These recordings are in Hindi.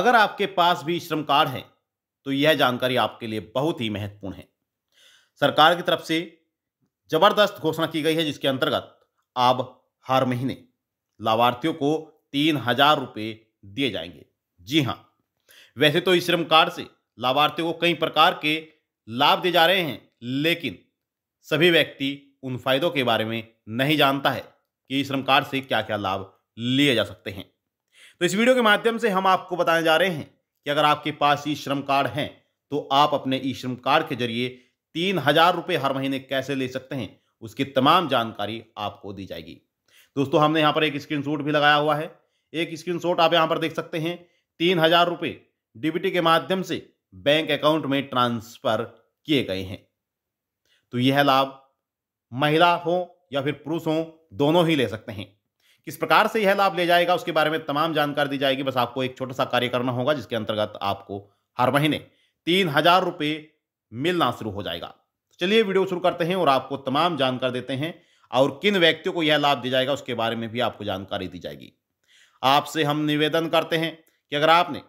अगर आपके पास भी श्रम कार्ड है तो यह जानकारी आपके लिए बहुत ही महत्वपूर्ण है सरकार की तरफ से जबरदस्त घोषणा की गई है जिसके अंतर्गत अब हर महीने लाभार्थियों को तीन हजार रुपये दिए जाएंगे जी हाँ वैसे तो इस श्रम कार्ड से लाभार्थियों को कई प्रकार के लाभ दिए जा रहे हैं लेकिन सभी व्यक्ति उन फायदों के बारे में नहीं जानता है कि श्रम कार्ड से क्या क्या लाभ लिए जा सकते हैं तो इस वीडियो के माध्यम से हम आपको बताने जा रहे हैं कि अगर आपके पास ई श्रम कार्ड हैं तो आप अपने ई श्रम कार्ड के जरिए तीन हजार रुपये हर महीने कैसे ले सकते हैं उसकी तमाम जानकारी आपको दी जाएगी दोस्तों हमने यहाँ पर एक स्क्रीनशॉट भी लगाया हुआ है एक स्क्रीनशॉट आप यहाँ पर देख सकते हैं तीन हजार रुपये के माध्यम से बैंक अकाउंट में ट्रांसफर किए गए हैं तो यह लाभ महिला हो या फिर पुरुष हो दोनों ही ले सकते हैं किस प्रकार से यह लाभ ले जाएगा उसके बारे में तमाम जानकारी दी जाएगी बस आपको एक छोटा सा कार्य करना होगा जिसके अंतर्गत आपको हर महीने तीन हजार रुपये मिलना शुरू हो जाएगा तो चलिए वीडियो शुरू करते हैं और आपको तमाम जानकारी देते हैं और किन व्यक्तियों को यह लाभ दिया जाएगा उसके बारे में भी आपको जानकारी दी जाएगी आपसे हम निवेदन करते हैं कि अगर आपने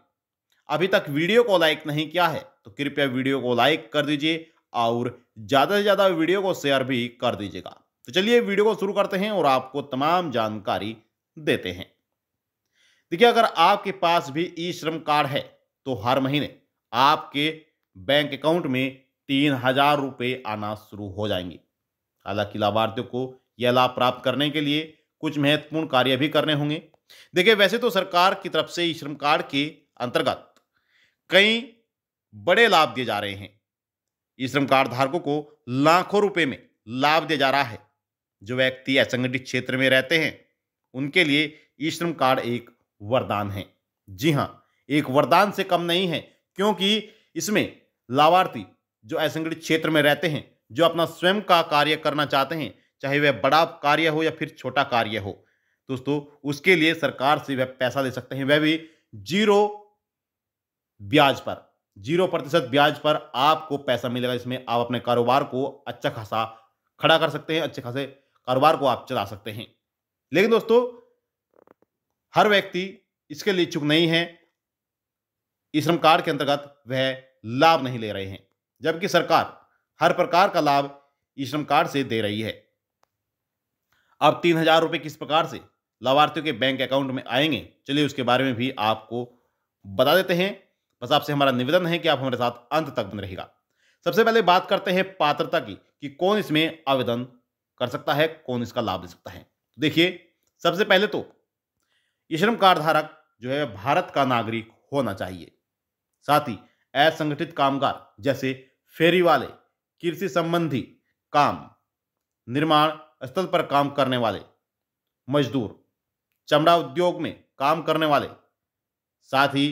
अभी तक वीडियो को लाइक नहीं किया है तो कृपया वीडियो को लाइक कर दीजिए और ज़्यादा से ज़्यादा वीडियो को शेयर भी कर दीजिएगा तो चलिए वीडियो को शुरू करते हैं और आपको तमाम जानकारी देते हैं देखिए अगर आपके पास भी ई श्रम कार्ड है तो हर महीने आपके बैंक अकाउंट में तीन हजार रुपये आना शुरू हो जाएंगे हालांकि लाभार्थियों को यह लाभ प्राप्त करने के लिए कुछ महत्वपूर्ण कार्य भी करने होंगे देखिए वैसे तो सरकार की तरफ से ई श्रम कार्ड के अंतर्गत कई बड़े लाभ दिए जा रहे हैं ई श्रम कार्ड धारकों को लाखों रुपए में लाभ दिया जा रहा है जो व्यक्ति असंगठित क्षेत्र में रहते हैं उनके लिए ई श्रम कार्ड एक वरदान है जी हाँ एक वरदान से कम नहीं है क्योंकि इसमें लाभार्थी जो असंगठित क्षेत्र में रहते हैं जो अपना स्वयं का कार्य करना चाहते हैं चाहे वह बड़ा कार्य हो या फिर छोटा कार्य हो दोस्तों उसके लिए सरकार से वह पैसा ले सकते हैं वह भी जीरो ब्याज पर जीरो प्रतिशत ब्याज पर आपको पैसा मिलेगा इसमें आप अपने कारोबार को अच्छा खासा खड़ा कर सकते हैं अच्छे खासे कारोबार को आप चला सकते हैं लेकिन दोस्तों हर व्यक्ति इसके लिए इच्छुक नहीं है ई श्रम कार्ड के अंतर्गत वह लाभ नहीं ले रहे हैं जबकि सरकार हर प्रकार का लाभ ई श्रम कार्ड से दे रही है अब तीन हजार रुपये किस प्रकार से लाभार्थियों के बैंक अकाउंट में आएंगे चलिए उसके बारे में भी आपको बता देते हैं बस आपसे हमारा निवेदन है कि आप हमारे साथ अंत तक बन रहेगा सबसे पहले बात करते हैं पात्रता की कि कौन इसमें आवेदन कर सकता है कौन इसका लाभ ले सकता है तो देखिए सबसे पहले तो ये श्रम कार्ड धारक जो है भारत का नागरिक होना चाहिए साथ ही असंगठित कामगार जैसे फेरी वाले कृषि संबंधी काम निर्माण स्थल पर काम करने वाले मजदूर चमड़ा उद्योग में काम करने वाले साथ ही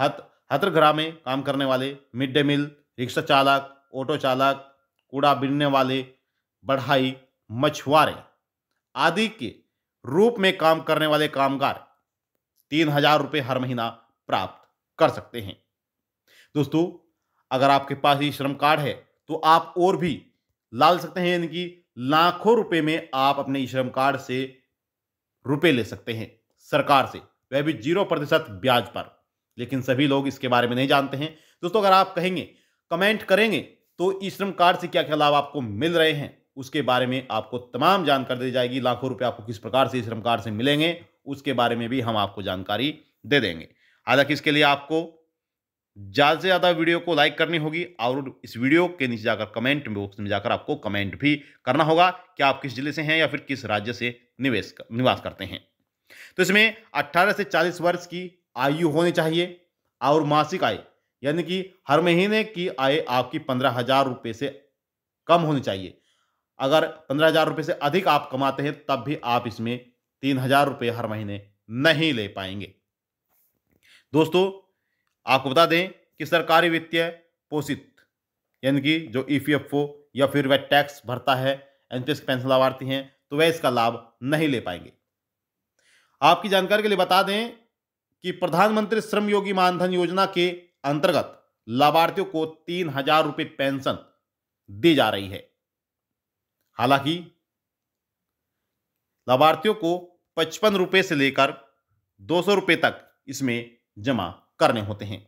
हत हथरघरा में काम करने वाले मिड डे मील रिक्शा चालक ऑटो चालक कूड़ा बिनने वाले बढ़ाई मछुआरे आदि के रूप में काम करने वाले कामगार तीन हजार रुपये हर महीना प्राप्त कर सकते हैं दोस्तों अगर आपके पास ये श्रम कार्ड है तो आप और भी लाल सकते हैं यानी कि लाखों रुपए में आप अपने श्रम कार्ड से रुपए ले सकते हैं सरकार से वह भी जीरो प्रतिशत ब्याज पर लेकिन सभी लोग इसके बारे में नहीं जानते हैं दोस्तों अगर आप कहेंगे कमेंट करेंगे तो ई श्रम कार्ड से क्या क्या लाभ आपको मिल रहे हैं उसके बारे में आपको तमाम जानकारी दी जाएगी लाखों रुपये आपको किस प्रकार से इस श्रम कार्ड से मिलेंगे उसके बारे में भी हम आपको जानकारी दे देंगे हालांकि इसके लिए आपको ज़्यादा से ज़्यादा वीडियो को लाइक करनी होगी और इस वीडियो के नीचे जाकर कमेंट बॉक्स में जाकर आपको कमेंट भी करना होगा कि आप किस जिले से हैं या फिर किस राज्य से निवेश कर, निवास करते हैं तो इसमें 18 से 40 वर्ष की आयु होनी चाहिए और मासिक आय यानी कि हर महीने की आय आपकी पंद्रह हजार रुपये से कम होनी चाहिए अगर पंद्रह हजार रुपये से अधिक आप कमाते हैं तब भी आप इसमें तीन हजार रुपये हर महीने नहीं ले पाएंगे दोस्तों आपको बता दें कि सरकारी वित्तीय पोषित यानी कि जो ई पी एफ ओ या फिर वह टैक्स भरता है एन पी एस पेंशन लाभार्थी हैं तो वह इसका लाभ नहीं ले पाएंगे आपकी जानकारी के लिए बता दें कि प्रधानमंत्री श्रम योगी मानधन योजना के अंतर्गत लाभार्थियों को तीन हजार रुपये पेंशन दी जा रही है हालांकि लाभार्थियों को पचपन रुपये से लेकर दो सौ रुपये तक इसमें जमा करने होते हैं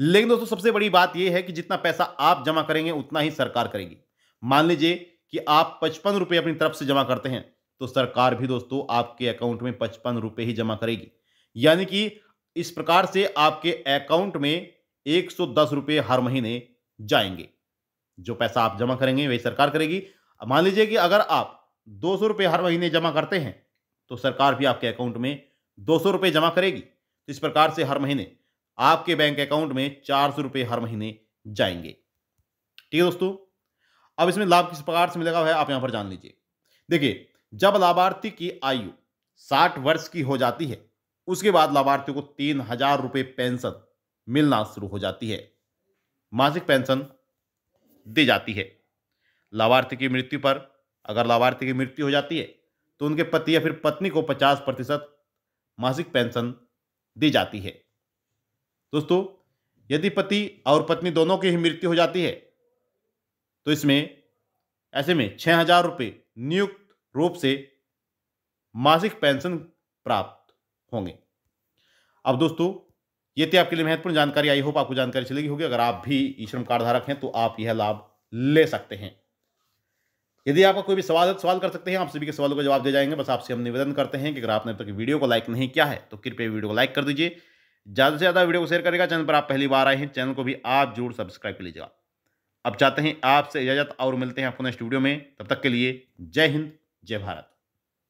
लेकिन दोस्तों सबसे बड़ी बात यह है कि जितना पैसा आप जमा करेंगे उतना ही सरकार करेगी मान लीजिए कि आप पचपन रुपये अपनी तरफ से जमा करते हैं तो सरकार भी दोस्तों आपके अकाउंट में पचपन रुपये ही जमा करेगी यानी कि इस प्रकार से आपके अकाउंट में एक सौ दस रुपए हर महीने जाएंगे जो पैसा आप जमा करेंगे वही सरकार करेगी मान लीजिए कि अगर आप दो सौ रुपये हर महीने जमा करते हैं तो सरकार भी आपके अकाउंट में दो सौ रुपये जमा करेगी तो इस प्रकार से हर महीने आपके बैंक अकाउंट में चार सौ रुपये हर महीने जाएंगे ठीक है दोस्तों अब इसमें लाभ किस प्रकार से मिलेगा है आप यहाँ पर जान लीजिए देखिए जब लाभार्थी की आयु साठ वर्ष की हो जाती है उसके बाद लाभार्थी को तीन हजार रुपये पेंशन मिलना शुरू हो जाती है मासिक पेंशन दी जाती है लाभार्थी की मृत्यु पर अगर लाभार्थी की मृत्यु हो जाती है तो उनके पति या फिर पत्नी को पचास प्रतिशत मासिक पेंशन दी जाती है दोस्तों यदि पति और पत्नी दोनों की ही मृत्यु हो जाती है तो इसमें ऐसे में छः हजार रुपये नियुक्त रूप से मासिक पेंशन प्राप्त होंगे अब दोस्तों ये थी आपके लिए महत्वपूर्ण जानकारी आई होप आपको जानकारी चलेगी होगी अगर आप भी ई श्रम कार्ड धारक हैं तो आप यह लाभ ले सकते हैं यदि आपका कोई भी सवाल है तो सवाल कर सकते हैं आप सभी के सवालों का जवाब दे जाएंगे बस आपसे हम निवेदन करते हैं कि अगर आपने अब तक वीडियो को लाइक नहीं किया है तो कृपया वीडियो को लाइक कर दीजिए ज़्यादा से ज़्यादा वीडियो को शेयर करेगा चैनल पर आप पहली बार आए हैं चैनल को भी आप जरूर सब्सक्राइब कर लीजिएगा अब चाहते हैं आपसे इजाज़त और मिलते हैं आपको स्टूडियो में तब तक के लिए जय हिंद जय भारत